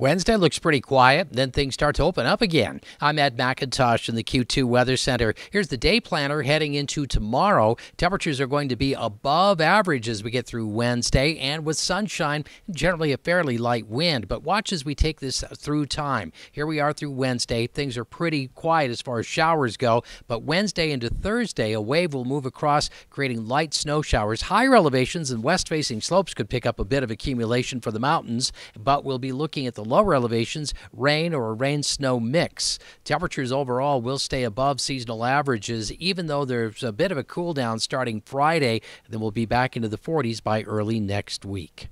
Wednesday looks pretty quiet, then things start to open up again. I'm Ed McIntosh in the Q2 Weather Center. Here's the day planner heading into tomorrow. Temperatures are going to be above average as we get through Wednesday and with sunshine, generally a fairly light wind. But watch as we take this through time. Here we are through Wednesday. Things are pretty quiet as far as showers go, but Wednesday into Thursday, a wave will move across, creating light snow showers. Higher elevations and west facing slopes could pick up a bit of accumulation for the mountains, but we'll be looking at the lower elevations, rain or a rain snow mix. Temperatures overall will stay above seasonal averages, even though there's a bit of a cool down starting Friday. Then we'll be back into the 40s by early next week.